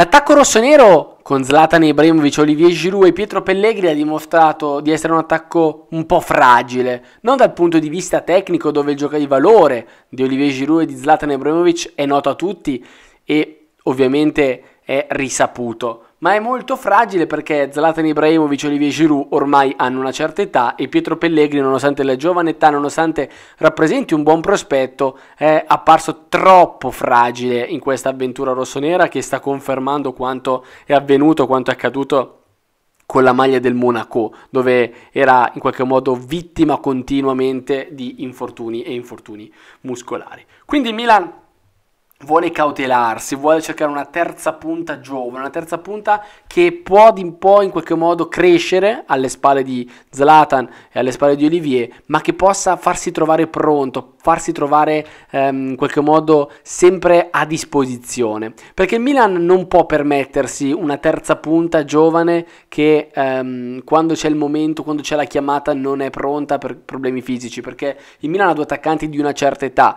L'attacco rossonero con Zlatan Ibrahimovic, Olivier Giroud e Pietro Pellegri ha dimostrato di essere un attacco un po' fragile, non dal punto di vista tecnico dove il gioco di valore di Olivier Giroud e di Zlatan Ibrahimovic è noto a tutti e ovviamente è risaputo, ma è molto fragile perché Zlatan Ibrahimovic e Olivier Giroud ormai hanno una certa età e Pietro Pellegrini, nonostante la giovane età, nonostante rappresenti un buon prospetto, è apparso troppo fragile in questa avventura rossonera che sta confermando quanto è avvenuto, quanto è accaduto con la maglia del Monaco, dove era in qualche modo vittima continuamente di infortuni e infortuni muscolari. Quindi Milan vuole cautelarsi, vuole cercare una terza punta giovane, una terza punta che può di un po' in qualche modo crescere alle spalle di Zlatan e alle spalle di Olivier, ma che possa farsi trovare pronto, farsi trovare ehm, in qualche modo sempre a disposizione. Perché il Milan non può permettersi una terza punta giovane che ehm, quando c'è il momento, quando c'è la chiamata non è pronta per problemi fisici, perché il Milan ha due attaccanti di una certa età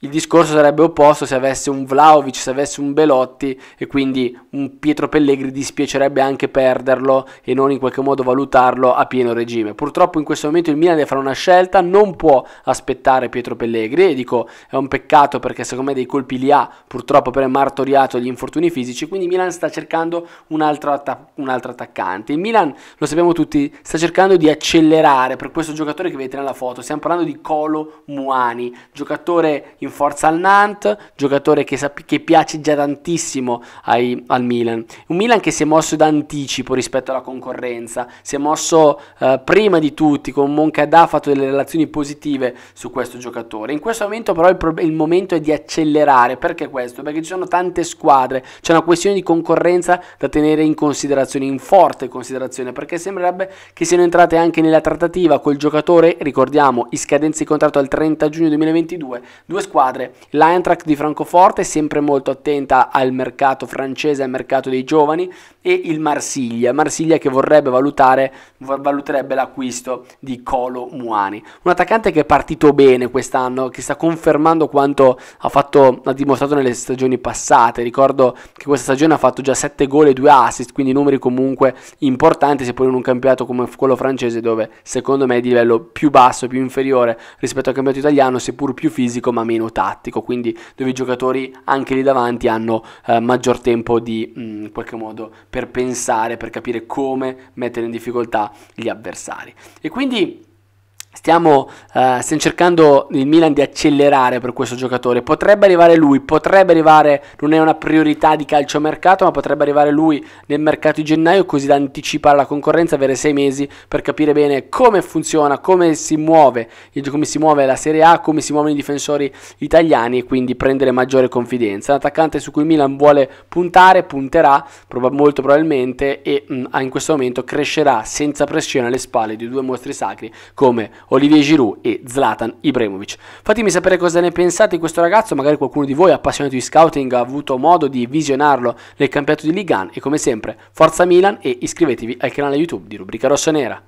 il discorso sarebbe opposto se avesse un Vlaovic, se avesse un Belotti e quindi un Pietro Pellegri dispiacerebbe anche perderlo e non in qualche modo valutarlo a pieno regime. Purtroppo in questo momento il Milan deve fare una scelta, non può aspettare Pietro Pellegri e dico è un peccato perché secondo me dei colpi li ha purtroppo per martoriato gli infortuni fisici, quindi il Milan sta cercando un altro, atta- un altro, attaccante. Il Milan, lo sappiamo tutti, sta cercando di accelerare per questo giocatore che vedete nella foto, stiamo parlando di Colo Muani, giocatore In in forza al Nantes, giocatore che, che piace già tantissimo ai, al Milan. Un Milan che si è mosso d'anticipo rispetto alla concorrenza, si è mosso eh, prima di tutti, con Moncada ha fatto delle relazioni positive su questo giocatore. In questo momento però il, pro- il momento è di accelerare, perché questo? Perché ci sono tante squadre, c'è una questione di concorrenza da tenere in considerazione, in forte considerazione, perché sembrerebbe che siano entrate anche nella trattativa col giocatore, ricordiamo, in scadenza di contratto al 30 giugno 2022, due squadre squadre. L'Eintracht di Francoforte è sempre molto attenta al mercato francese, al mercato dei giovani e il Marsiglia, Marsiglia che vorrebbe valutare, valuterebbe l'acquisto di Colo Muani. Un attaccante che è partito bene quest'anno, che sta confermando quanto ha, fatto, ha dimostrato nelle stagioni passate. Ricordo che questa stagione ha fatto già 7 gol e 2 assist, quindi numeri comunque importanti, seppur in un campionato come quello francese dove secondo me è di livello più basso, più inferiore rispetto al campionato italiano, seppur più fisico ma meno meno tattico, quindi dove i giocatori anche lì davanti hanno eh, maggior tempo di, mm, in qualche modo, per pensare, per capire come mettere in difficoltà gli avversari. E quindi Stiamo, uh, stiamo, cercando il Milan di accelerare per questo giocatore. Potrebbe arrivare lui, potrebbe arrivare, non è una priorità di calcio mercato, ma potrebbe arrivare lui nel mercato di gennaio così da anticipare la concorrenza, avere sei mesi per capire bene come funziona, come si muove, come si muove la Serie A, come si muovono i difensori italiani e quindi prendere maggiore confidenza. L'attaccante su cui Milan vuole puntare, punterà prob- molto probabilmente e mh, mm, in questo momento crescerà senza pressione alle spalle di due mostri sacri come Olivier Giroud e Zlatan Ibrahimovic. Fatemi sapere cosa ne pensate di questo ragazzo, magari qualcuno di voi appassionato di scouting ha avuto modo di visionarlo nel campionato di Ligan e come sempre forza Milan e iscrivetevi al canale YouTube di Rubrica Rossonera.